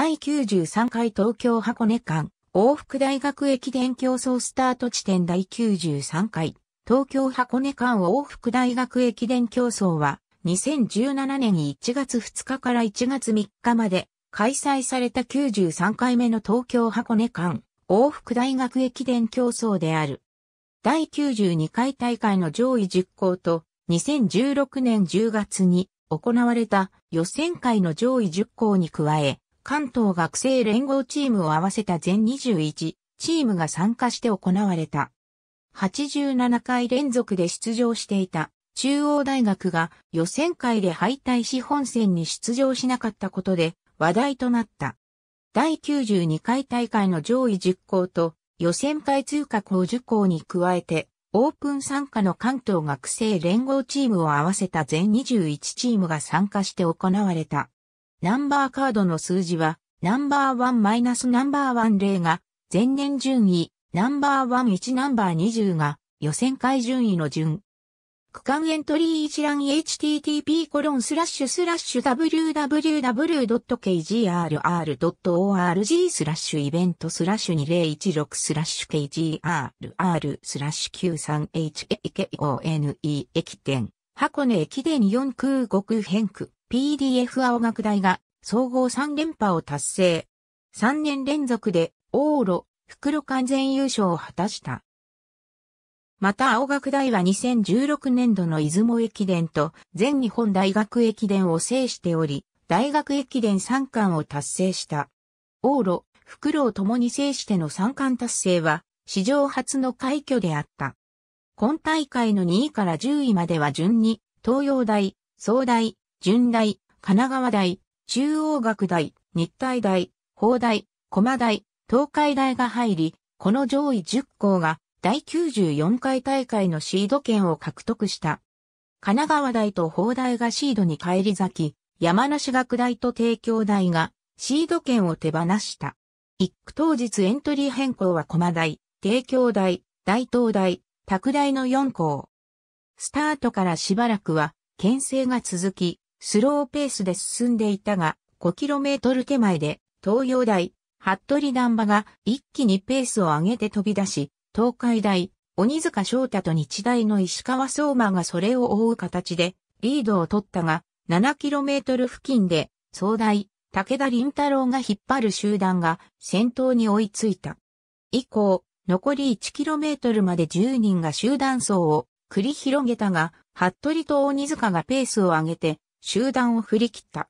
第93回東京箱根間、往復大学駅伝競争スタート地点第93回、東京箱根間往復大学駅伝競争は、2017年1月2日から1月3日まで、開催された93回目の東京箱根間、往復大学駅伝競争である。第92回大会の上位10校と、2016年10月に行われた予選会の上位10校に加え、関東学生連合チームを合わせた全21チームが参加して行われた。87回連続で出場していた中央大学が予選会で敗退し本戦に出場しなかったことで話題となった。第92回大会の上位10校と予選会通過校10校に加えてオープン参加の関東学生連合チームを合わせた全21チームが参加して行われた。ナンバーカードの数字は、ナンバーワンマイナスナンバーワン0が、前年順位、ナンバーワン1ナンバー20が、予選会順位の順。区間エントリー一覧 http コロンスラッシュスラッシュ www.kgrr.org スラッシュイベントスラッシュ2016スラッシュ kgrr スラッシュ 93hkone 駅店箱根駅伝4空5空編区 PDF 青学大が総合3連覇を達成。3年連続で往路、袋完全優勝を果たした。また青学大は2016年度の出雲駅伝と全日本大学駅伝を制しており、大学駅伝3冠を達成した。往路、袋を共に制しての3冠達成は、史上初の快挙であった。今大会の2位から10位までは順に、東洋大、総大、順大、神奈川大、中央学大、日体大、法大、駒大、東海大が入り、この上位10校が第94回大会のシード権を獲得した。神奈川大と法大がシードに返り咲き、山梨学大と帝京大がシード権を手放した。一区当日エントリー変更は駒大、帝京大、大東大、拓大の4校。スタートからしばらくは、牽制が続き、スローペースで進んでいたが、5km 手前で、東洋大、服部南波が一気にペースを上げて飛び出し、東海大、鬼塚翔太と日大の石川相馬がそれを追う形で、リードを取ったが、7km 付近で、総大、武田林太郎が引っ張る集団が先頭に追いついた。以降、残り 1km まで10人が集団走を繰り広げたが、服部と鬼塚がペースを上げて、集団を振り切った。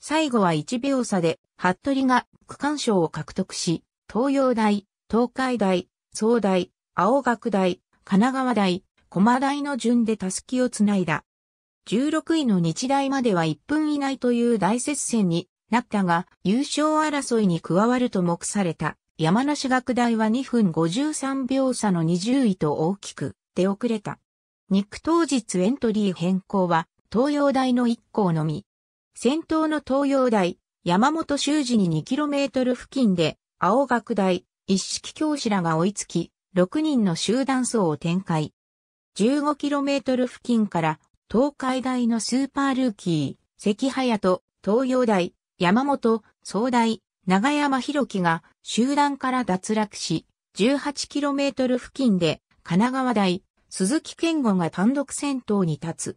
最後は1秒差で、服部が区間賞を獲得し、東洋大、東海大、総大、青学大、神奈川大、駒大の順でたすきをつないだ。16位の日大までは1分以内という大接戦になったが、優勝争いに加わると目された。山梨学大は2分53秒差の20位と大きく出遅れた。ック当日エントリー変更は東洋大の1校のみ。先頭の東洋大、山本修二に 2km 付近で、青学大、一式教師らが追いつき、6人の集団層を展開。15km 付近から東海大のスーパールーキー、関隼と東洋大、山本、総大、長山博樹が集団から脱落し、18km 付近で神奈川大、鈴木健吾が単独先頭に立つ。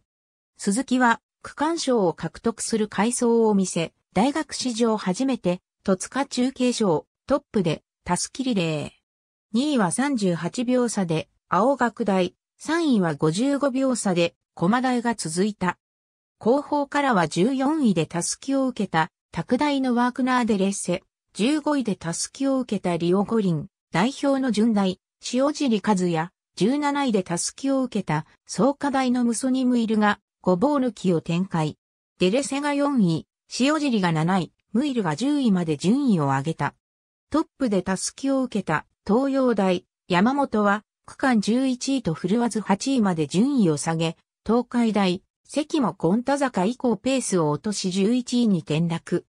鈴木は区間賞を獲得する回想を見せ、大学史上初めて、戸塚中継賞、トップで、タスキリレー。2位は38秒差で、青学大、3位は55秒差で、駒大が続いた。後方からは14位でタスキを受けた、拓大のワークナーデレッセ、15位でタスキを受けたリオ五輪、代表の順大、塩尻和也、17位でタスキを受けた、創価大のムソニムイルが、ごぼう抜きを展開。デレセが4位、塩尻が7位、ムイルが10位まで順位を上げた。トップでタスキを受けた東洋大、山本は区間11位と振るわず8位まで順位を下げ、東海大、関もゴンタ坂以降ペースを落とし11位に転落。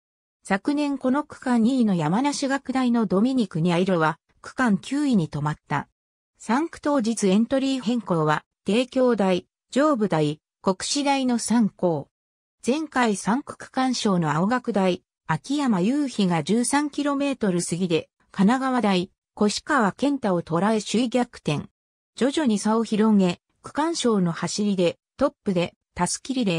昨年この区間2位の山梨学大のドミニクニャイロは区間9位に止まった。3区当日エントリー変更は、帝京大、上部大、国士大の参校。前回三区区間賞の青学大、秋山雄飛が 13km 過ぎで、神奈川大、越川健太を捉え首位逆転。徐々に差を広げ、区間賞の走りで、トップで、タスキリレ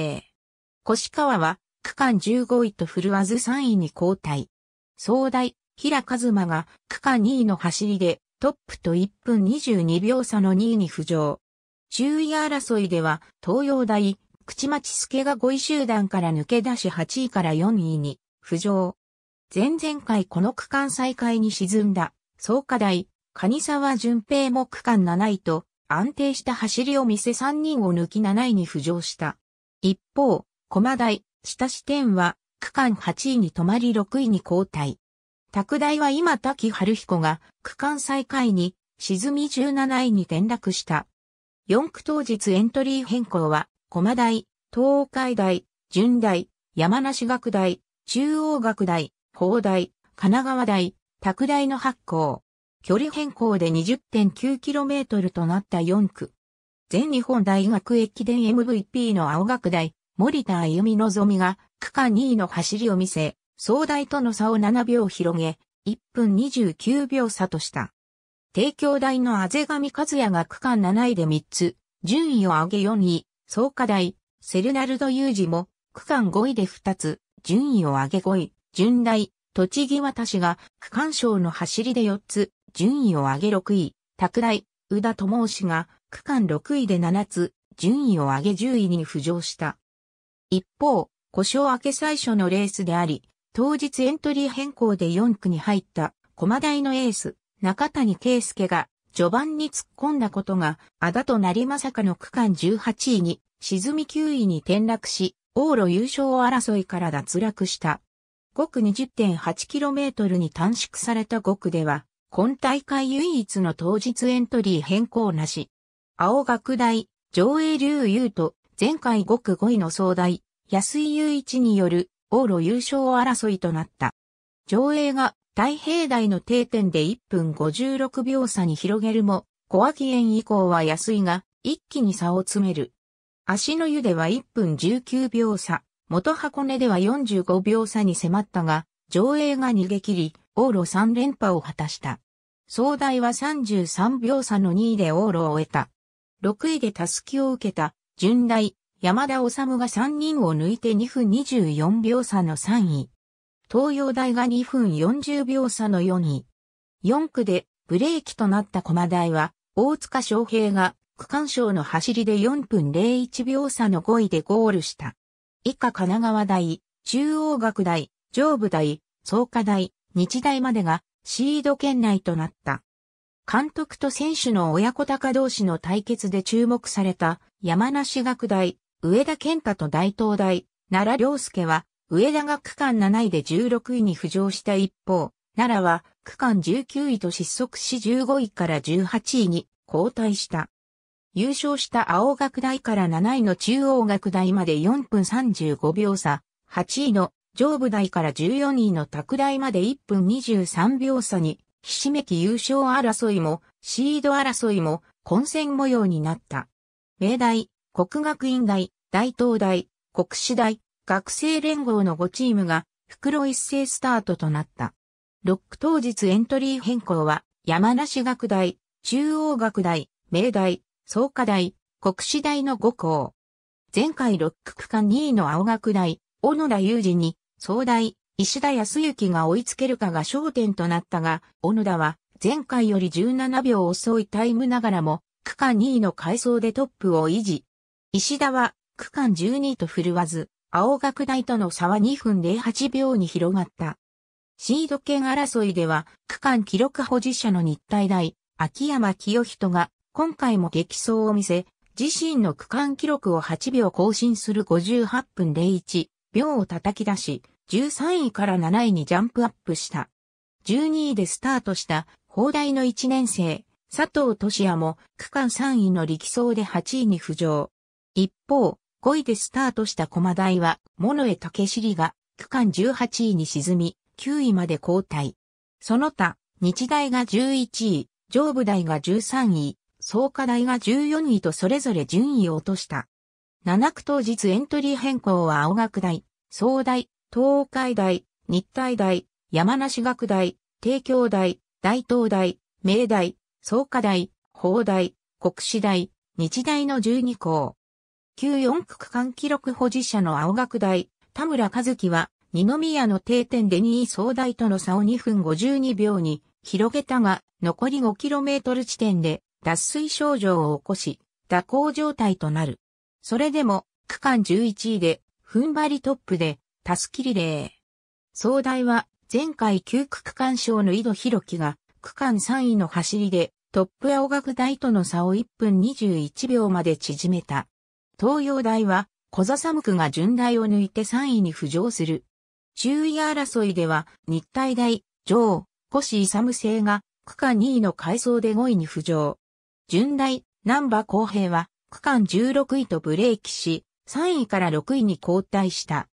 ー。越川は、区間15位と振るわず3位に交代。総大、平和馬が区間2位の走りでトップと1分22秒差の2位に浮上。中位争いでは、東洋大、口町助が5位集団から抜け出し8位から4位に浮上。前々回この区間再開に沈んだ、総課大、蟹沢淳平も区間7位と安定した走りを見せ3人を抜き7位に浮上した。一方、駒大、下支店は区間8位に止まり6位に交代。拓大は今滝春彦が区間再開に沈み17位に転落した。4区当日エントリー変更は、駒大、東海大、順大、山梨学大、中央学大、法大、神奈川大、拓大の発行。距離変更で 20.9km となった4区。全日本大学駅伝 MVP の青学大、森田歩み望みが区間2位の走りを見せ、総大との差を7秒広げ、1分29秒差とした。帝京大のあぜがみ和也が区間7位で3つ、順位を上げ4位、創価大、セルナルドユージも、区間5位で2つ、順位を上げ5位、順大、栃木しが、区間賞の走りで4つ、順位を上げ6位、拓大、宇田智氏が、区間6位で7つ、順位を上げ10位に浮上した。一方、故障明け最初のレースであり、当日エントリー変更で4区に入った、駒台のエース、中谷圭介が序盤に突っ込んだことが、あだとなりまさかの区間18位に、沈み9位に転落し、往路優勝争いから脱落した。5区 20.8km に短縮された5区では、今大会唯一の当日エントリー変更なし。青学大、上映竜優と、前回5区5位の総大、安井雄一による、往路優勝争いとなった。上映が太平台の定点で1分56秒差に広げるも、小脇園以降は安いが、一気に差を詰める。足の湯では1分19秒差、元箱根では45秒差に迫ったが、上映が逃げ切り、往路3連覇を果たした。総大は33秒差の2位で往路を終えた。6位でたすきを受けた、順大、山田治が3人を抜いて2分24秒差の3位。東洋大が2分40秒差の4位。4区でブレーキとなった駒台は、大塚翔平が区間賞の走りで4分01秒差の5位でゴールした。以下神奈川大、中央学大、上部大、創価大、日大までがシード圏内となった。監督と選手の親子高同士の対決で注目された山梨学大、上田健太と大東大、奈良良介は上田が区間7位で16位に浮上した一方、奈良は区間19位と失速し15位から18位に後退した。優勝した青学大から7位の中央学大まで4分35秒差、8位の上部大から14位の拓大まで1分23秒差に、ひしめき優勝争いも、シード争いも、混戦模様になった。明大、国学院大、大東大、国士大、学生連合の5チームが、袋一斉スタートとなった。6区当日エントリー変更は、山梨学大、中央学大、明大、創価大、国士大の5校。前回6区区間2位の青学大、小野田裕二に、総大、石田康之が追いつけるかが焦点となったが、小野田は前回より17秒遅いタイムながらも、区間2位の回想でトップを維持。石田は区間12位と振るわず、青学大との差は2分08秒に広がった。シード権争いでは、区間記録保持者の日体大、秋山清人が、今回も激走を見せ、自身の区間記録を8秒更新する58分01秒を叩き出し、13位から7位にジャンプアップした。12位でスタートした、砲台の1年生、佐藤俊也も、区間3位の力走で8位に浮上。一方、5位でスタートした駒台は、モノエシ尻が区間18位に沈み、9位まで後退。その他、日大が11位、上部大が13位、創価大が14位とそれぞれ順位を落とした。7区当日エントリー変更は青学大、総大、東海大、日体大、山梨学大、帝京大、大東大、明大、創価大、法大、国士大、日大の12校。旧4区間記録保持者の青学大、田村和樹は、二宮の定点で2位総大との差を2分52秒に広げたが、残り 5km 地点で脱水症状を起こし、蛇行状態となる。それでも、区間11位で、踏ん張りトップで、タスキリレー。総大は、前回9区区間賞の井戸弘樹が、区間3位の走りで、トップ青学大との差を1分21秒まで縮めた。東洋大は、小座寒くが順大を抜いて3位に浮上する。中位争いでは、日体大、上、越勇星が、区間2位の階層で5位に浮上。順大、南波公平は、区間16位とブレーキし、3位から6位に交代した。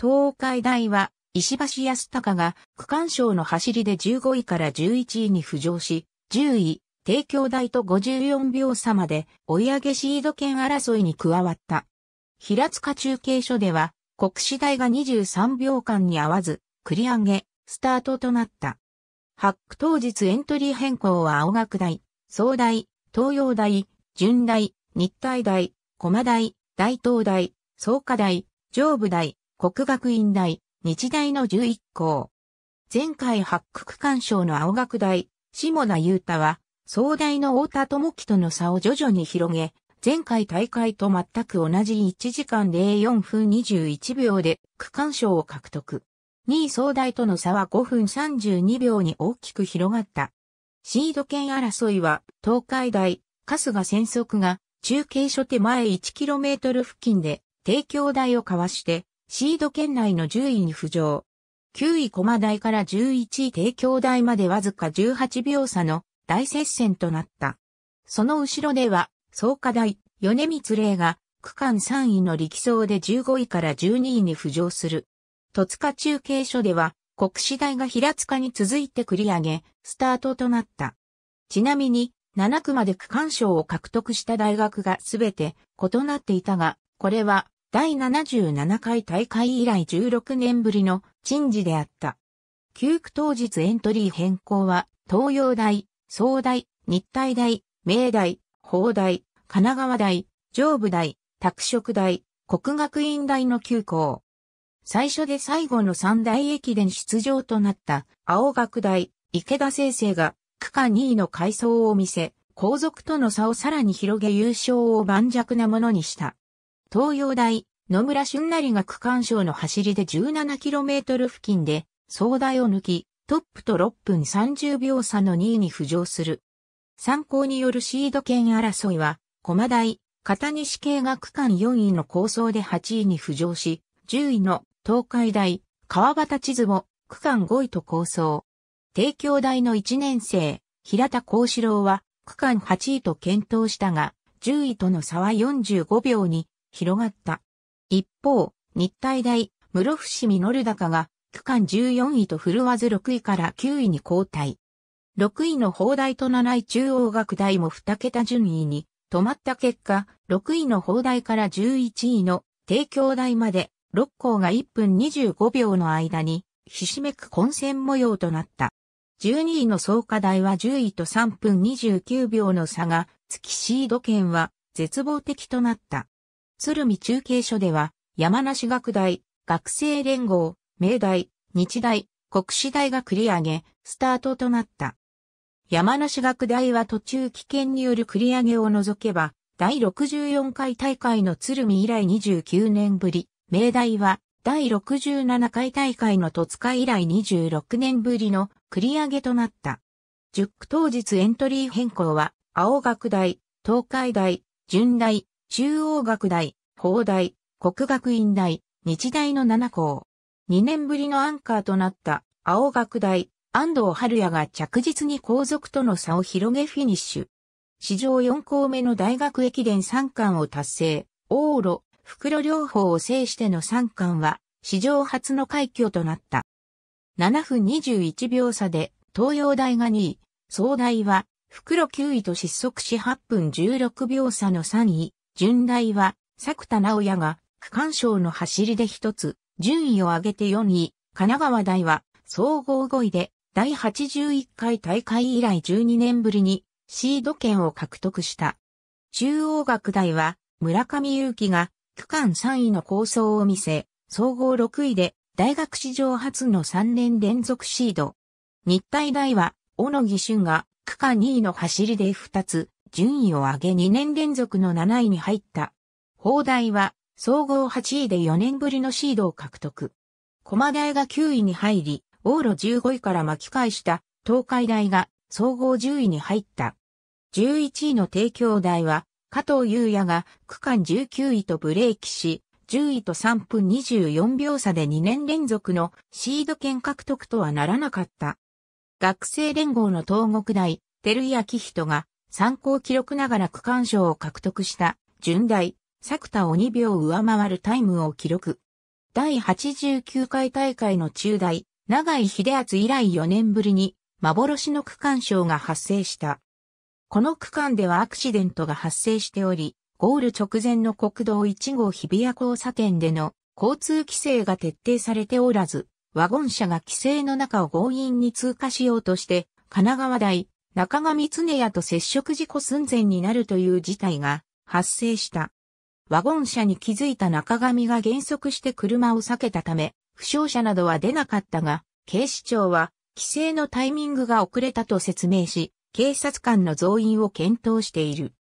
東海大は、石橋康隆が区間賞の走りで15位から11位に浮上し、10位、帝京大と54秒差まで追い上げシード権争いに加わった。平塚中継所では、国士大が23秒間に合わず、繰り上げ、スタートとなった。発区当日エントリー変更は青学大、総大、東洋大、順大、日体大、駒大、大東大、創下大、上部大、国学院大、日大の11校。前回発区区間賞の青学大、下田雄太は、壮大の太田智樹との差を徐々に広げ、前回大会と全く同じ1時間04分21秒で区間賞を獲得。2位総大との差は5分32秒に大きく広がった。シード権争いは東海大、春日戦速が中継所手前 1km 付近で帝京大をかわしてシード圏内の10位に浮上。9位駒台から11位帝京大までわずか18秒差の大接戦となった。その後ろでは、創価大、米光玲が、区間3位の力走で15位から12位に浮上する。戸塚中継所では、国士大が平塚に続いて繰り上げ、スタートとなった。ちなみに、7区まで区間賞を獲得した大学がすべて異なっていたが、これは第77回大会以来16年ぶりの陳事であった。9区当日エントリー変更は東洋大、総大、日体大、明大、法大、神奈川大、上部大、拓殖大、国学院大の9校。最初で最後の三大駅伝出場となった青学大、池田先生が区間2位の快走を見せ、後続との差をさらに広げ優勝を盤石なものにした。東洋大、野村俊成が区間賞の走りで 17km 付近で、総大を抜き、トップと6分30秒差の2位に浮上する。参考によるシード権争いは、駒台、片西系が区間4位の構想で8位に浮上し、10位の東海大、川端地図も区間5位と構想。帝京大の1年生、平田幸四郎は区間8位と検討したが、10位との差は45秒に広がった。一方、日体大、室伏実高が区間14位とるわず6位から9位に交代。6位の砲台と7位中央学大も2桁順位に止まった結果、6位の砲台から11位の帝京大まで6校が1分25秒の間にひしめく混戦模様となった。12位の創価大は10位と3分29秒の差が、月シード圏は絶望的となった。鶴見中継所では、山梨学大、学生連合、明大、日大、国士大が繰り上げ、スタートとなった。山梨学大は途中危険による繰り上げを除けば、第64回大会の鶴見以来29年ぶり、明大は第67回大会の戸塚以来26年ぶりの繰り上げとなった。10区当日エントリー変更は、青学大、東海大、順大、中央学大、法大、国学院大、日大の7校。2年ぶりのアンカーとなった青学大、安藤春也が着実に後続との差を広げフィニッシュ。史上4校目の大学駅伝3冠を達成、往路、袋両方を制しての3冠は、史上初の快挙となった。7分21秒差で、東洋大が2位、総大は、袋9位と失速し8分16秒差の3位、順大は、作田直也が、区間賞の走りで一つ、順位を上げて4位、神奈川大は総合5位で第81回大会以来12年ぶりにシード権を獲得した。中央学大は村上祐希が区間3位の構想を見せ、総合6位で大学史上初の3年連続シード。日体大は小野義俊が区間2位の走りで2つ順位を上げ2年連続の7位に入った。砲台は総合8位で4年ぶりのシードを獲得。駒台が9位に入り、往路15位から巻き返した東海大が総合10位に入った。11位の帝京大は加藤優也が区間19位とブレーキし、10位と3分24秒差で2年連続のシード権獲得とはならなかった。学生連合の東国大、照井明人が参考記録ながら区間賞を獲得した順大、作田を2秒上回るタイムを記録。第89回大会の中大、長井秀厚以来4年ぶりに幻の区間賞が発生した。この区間ではアクシデントが発生しており、ゴール直前の国道1号日比谷交差点での交通規制が徹底されておらず、ワゴン車が規制の中を強引に通過しようとして、神奈川大、中上常也と接触事故寸前になるという事態が発生した。ワゴン車に気づいた中上が減速して車を避けたため、負傷者などは出なかったが、警視庁は、規制のタイミングが遅れたと説明し、警察官の増員を検討している。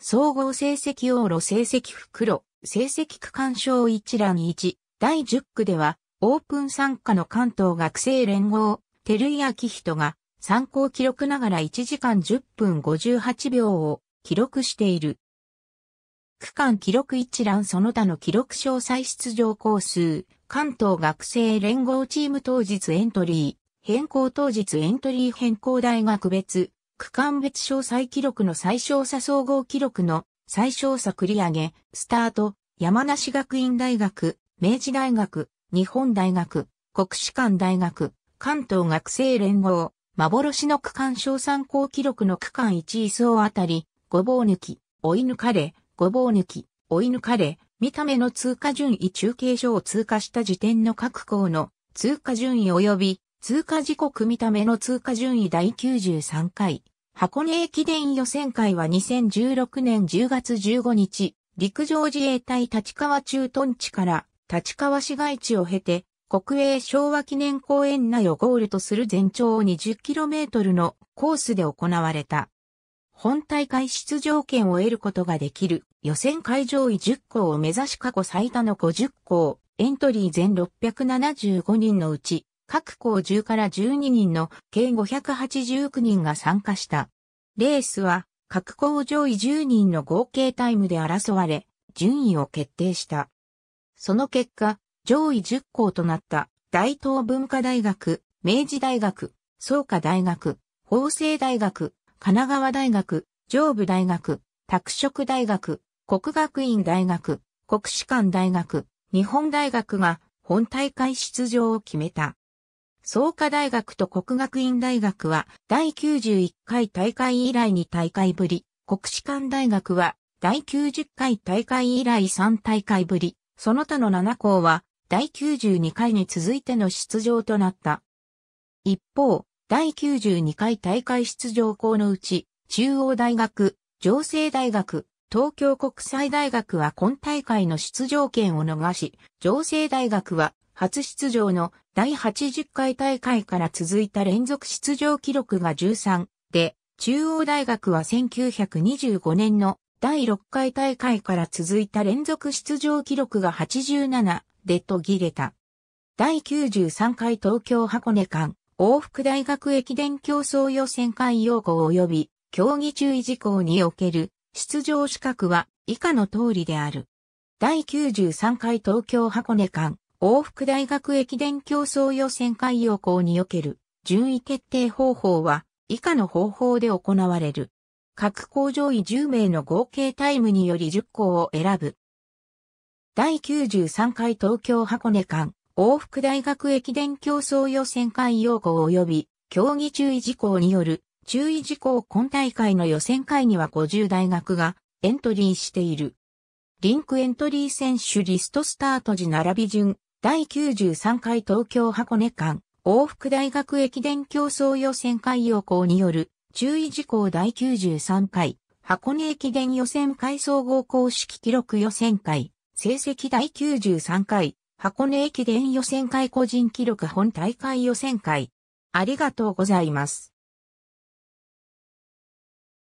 総合成績往路成績袋、成績区間賞一覧1、第10区では、オープン参加の関東学生連合、照井明人が、参考記録ながら1時間10分58秒を記録している。区間記録一覧その他の記録詳細出場校数、関東学生連合チーム当日エントリー、変更当日エントリー変更大学別、区間別詳細記録の最小差総合記録の最小差繰り上げ、スタート、山梨学院大学、明治大学、日本大学、国士舘大学、関東学生連合、幻の区間賞参考記録の区間1位層あたり、ごぼう抜き、追い抜かれ、ごぼう抜き、追い抜かれ、見た目の通過順位中継所を通過した時点の各校の通過順位及び通過時刻見た目の通過順位第93回。箱根駅伝予選会は2016年10月15日、陸上自衛隊立川駐屯地から立川市街地を経て、国営昭和記念公園内をゴールとする全長 20km のコースで行われた。本大会出場権を得ることができる予選会上位10校を目指し過去最多の50校、エントリー全675人のうち、各校10から12人の計589人が参加した。レースは各校上位10人の合計タイムで争われ、順位を決定した。その結果、上位10校となった大東文化大学、明治大学、創価大学、法政大学、神奈川大学、上部大学、拓殖大学、国学院大学、国士舘大学、日本大学が本大会出場を決めた。創価大学と国学院大学は第91回大会以来に大会ぶり、国士舘大学は第90回大会以来3大会ぶり、その他の7校は第92回に続いての出場となった。一方、第92回大会出場校のうち、中央大学、上西大学、東京国際大学は今大会の出場権を逃し、上西大学は初出場の第80回大会から続いた連続出場記録が13で、中央大学は1925年の第6回大会から続いた連続出場記録が87で途切れた。第93回東京箱根間往復大学駅伝競争予選会要項及び競技注意事項における出場資格は以下の通りである。第93回東京箱根間往復大学駅伝競争予選会要項における順位決定方法は以下の方法で行われる。各校上位10名の合計タイムにより10校を選ぶ。第93回東京箱根間往復大学駅伝競争予選会要項及び競技注意事項による注意事項今大会の予選会には50大学がエントリーしている。リンクエントリー選手リストスタート時並び順第93回東京箱根間往復大学駅伝競争予選会要項による注意事項第93回箱根駅伝予選会総合公式記録予選会成績第93回箱根駅伝予選会個人記録本大会予選会。ありがとうございます。